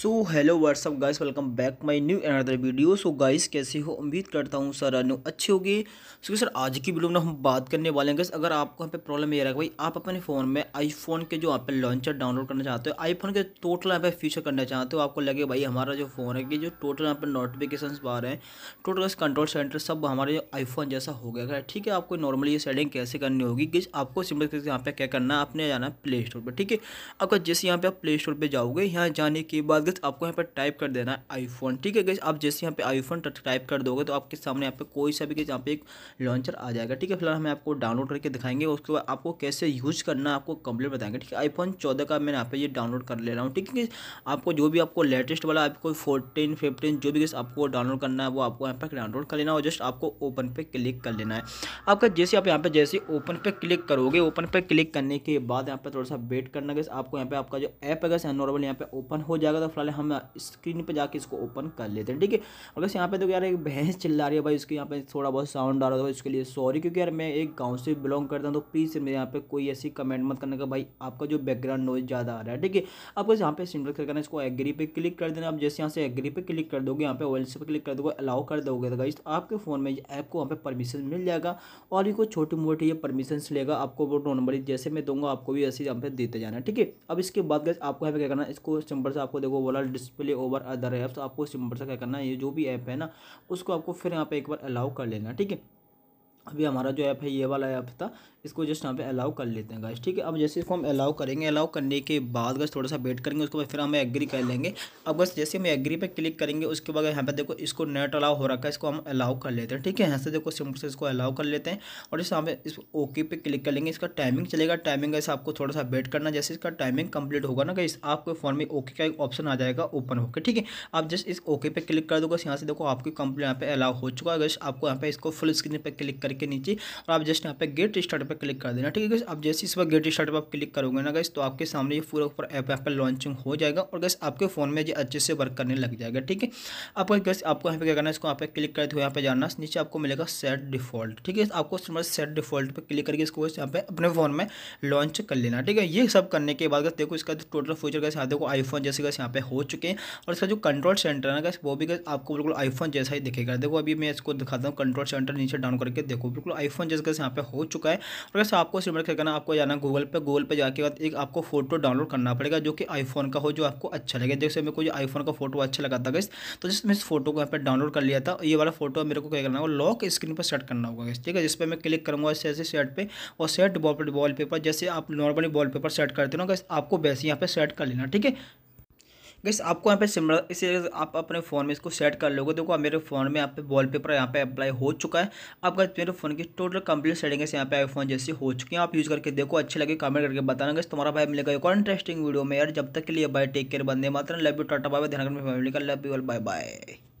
so hello what's up guys welcome back my new another video so guys कैसे हो उम्मीद करता हूँ सर अनु अच्छे होगी सो सर आज की वीडियो में हम बात करने वाले हैं गैस अगर आपको यहाँ पे प्रॉब्लम ये रहा है भाई आप अपने फ़ोन में आईफोन के जो यहाँ लॉन्चर डाउनलोड करना चाहते हो आईफोन के टोटल यहाँ पे फीचर करना चाहते हो आपको लगे भाई हमारा जो फ़ोन है कि जो टोटल यहाँ पर नोटिफिकेशन आ रहे हैं टोटल कंट्रोल सेंटर सब हमारे आईफोन जैसा हो गया ठीक है आपको नॉर्मली ये सेटिंग कैसे करनी होगी गैस आपको सिंपल तरीके यहाँ पर क्या करना है आपने जाना है प्ले स्टोर पर ठीक है अगर जैसे यहाँ पर आप प्ले स्टोर पर जाओगे यहाँ जाने के बाद गैस आपको यहाँ पर टाइप कर देना है आईफोन ठीक है गैस आप जैसे यहाँ पे आईफोन टाइप कर दोगे तो आपके सामने यहाँ पे कोई सा भी गैस यहाँ पे एक लॉन्चर आ जाएगा ठीक है फिलहाल हमें आपको डाउनलोड करके दिखाएंगे उसके बाद आपको कैसे यूज करना है आपको कंप्लीट बताएंगे ठीक है आईफोन चौदह का मैं यहाँ पे ये डाउनलोड कर ले रहा हूँ ठीक है आपको जो भी आपको लेटेस्ट वाला आपको फोर्टीन फिफ्टीन जो भी गैस आपको डाउनलोड करना है वो आपको यहाँ पर डाउनलोड कर लेना है और जस्ट आपको ओपन पे क्लिक कर लेना है आपका जैसे आप यहाँ पे जैसे ओपन पे क्लिक करोगे ओपन पे क्लिक करने के बाद यहाँ पर थोड़ा सा वेट करना गैस आपको यहाँ पे आपका जो ऐप है गैस नॉर्मल यहाँ पे ओपन हो जाएगा जाएगा फिलहाल हम स्क्रीन पर जाके इसको ओपन कर लेते हैं ठीक है और वैसे यहाँ पे तो यार एक भैंस चिल्ला रही है भाई उसके यहाँ पे थोड़ा बहुत साउंड आ रहा था इसके लिए सॉरी क्योंकि यार मैं एक गाँव से बिलोंग करता हूँ तो प्लीज़ मेरे यहाँ पर कोई ऐसी कमेंट मत करने का भाई आपका जो बैकग्राउंड नॉइज ज़्यादा आ रहा है ठीक है बस यहाँ पे सिंपल करना इसको एग्री पे क्लिक कर देना आप जैसे यहाँ से एग्री पे क्लिक कर दोगे यहाँ पे ओल पे क्लिक कर दोगे अलाउ कर दोगे तो गाइस आपके फ़ोन में ऐप को वहाँ पे परमिशन मिल जाएगा और भी कोई छोटी मोटी ये परमिशन लेगा आपको वो नंबर जैसे मैं दूंगा आपको भी ऐसे यहाँ पे देते जाना ठीक है अब इसके बाद गैस आपको यहाँ पे क्या करना इसको सिंपल से आपको देखो वो बोला डिस्प्ले ओवर अदर ऐप्स आपको सिंपल से क्या करना है ये जो भी ऐप है ना उसको आपको फिर यहाँ पे एक बार अलाउ कर लेना ठीक है अभी हमारा जो ऐप है ये वाला ऐप था इसको जस्ट यहाँ पे अलाउ कर लेते हैं गाइस ठीक है अब जैसे इसको हम अलाउ करेंगे अलाउ करने के बाद गस थोड़ा सा वेट करेंगे उसके बाद फिर हम एग्री कर लेंगे अब बस जैसे हम एग्री पे क्लिक करेंगे उसके बाद यहाँ पे देखो इसको नेट अलाउ हो रखा है इसको हम अलाउ कर लेते हैं ठीक है यहाँ से देखो सिम से इसको अलाउ कर लेते हैं और जैसे हमें इस ओके पे क्लिक कर लेंगे इसका टाइमिंग चलेगा टाइमिंग गैस आपको थोड़ा सा वेट करना जैसे इसका टाइमिंग कंप्लीट होगा ना गैस आपके फ़ोन में ओके का एक ऑप्शन आ जाएगा ओपन होकर ठीक है आप जस्ट इस ओके पे क्लिक कर दो बस यहाँ से देखो आपकी कंप्लीट यहाँ पे अलाउ हो चुका है गैस आपको यहाँ पे इसको फुल स्क्रीन पर क्लिक करके करके नीचे और आप जस्ट यहाँ पे गेट स्टार्ट पर क्लिक कर देना ठीक है आप जैसे इस बार गेट स्टार्ट पर आप क्लिक करोगे ना गैस तो आपके सामने ये पूरा ऊपर ऐप आपका लॉन्चिंग हो जाएगा और गैस आपके फ़ोन में ये अच्छे से वर्क करने लग जाएगा ठीक है आपको गैस आपको यहाँ पे क्या करना है इसको यहाँ पे क्लिक कर दो यहाँ पे जाना नीचे आपको मिलेगा सेट डिफॉल्ट ठीक है आपको सेट डिफॉल्ट पर क्लिक करके इसको यहाँ पे अपने फ़ोन में लॉन्च कर लेना ठीक है ये सब करने के बाद गैस देखो इसका टोटल फ्यूचर गैस यहाँ देखो आईफोन जैसे गैस यहाँ पे हो चुके हैं और इसका जो कंट्रोल सेंटर है ना गैस वो भी गैस आपको बिल्कुल आईफोन जैसा ही दिखेगा देखो अभी मैं इसको दिखाता हूँ कंट्रोल सेंटर नीचे डाउन करके देखो को बिल्कुल आईफोन जैसे कैसे यहाँ पे हो चुका है और कैसे आपको इस क्या करना आपको जाना गूगल पे गूगल पे जाके बाद एक आपको फोटो डाउनलोड करना पड़ेगा जो कि आईफोन का हो जो आपको अच्छा लगे जैसे मेरे को जो आईफोन का फोटो अच्छा लगा था गैस तो जिस मैं इस फोटो को यहाँ पर डाउनलोड कर लिया था ये वाला फोटो मेरे को क्या करना होगा लॉक स्क्रीन पर सेट करना होगा गैस ठीक है जिस पर मैं क्लिक करूँगा ऐसे सेट पर और सेट वॉल पेपर जैसे आप नॉर्मली वॉल पेपर सेट करते हो ना गैस आपको वैसे यहाँ पर सेट कर लेना ठीक है गैस आपको यहाँ पे सिमिलर इसे आप अपने फ़ोन में इसको सेट कर लोगे देखो मेरे फ़ोन में यहाँ पे वॉलपेपर यहाँ पे अप्लाई हो चुका है आपका मेरे फ़ोन की टोटल कंप्लीट सेटिंग है यहाँ पे आईफोन जैसे हो चुकी है आप यूज़ करके देखो अच्छे लगे कमेंट करके बताना गैस तुम्हारा भाई मिलेगा एक और इंटरेस्टिंग वीडियो में यार जब तक के लिए बाय टेक केयर बंदे मात्र लव यू टाटा बाय ध्यान फैमिली का लव यू बाय बाय